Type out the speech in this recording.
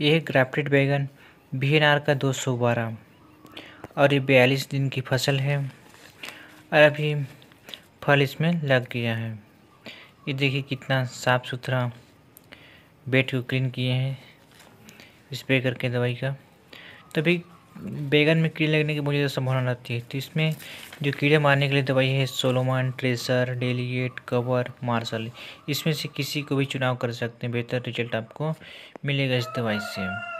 ये है ग्राफ्टेड बैगन बी एन आर का दो सौ बारह और ये बयालीस दिन की फसल है और अभी फल इसमें लग गया है ये देखिए कितना साफ़ सुथरा बेट को क्लीन किए हैं स्प्रे करके दवाई का तभी बैगन में कीड़े लगने की बहुत ज़्यादा संभावना रहती है तो इसमें जो कीड़े मारने के लिए दवाई है Solomon Tracer Delegate Cover Marshal इसमें से किसी को भी चुनाव कर सकते हैं बेहतर रिजल्ट आपको मिलेगा इस दवाई से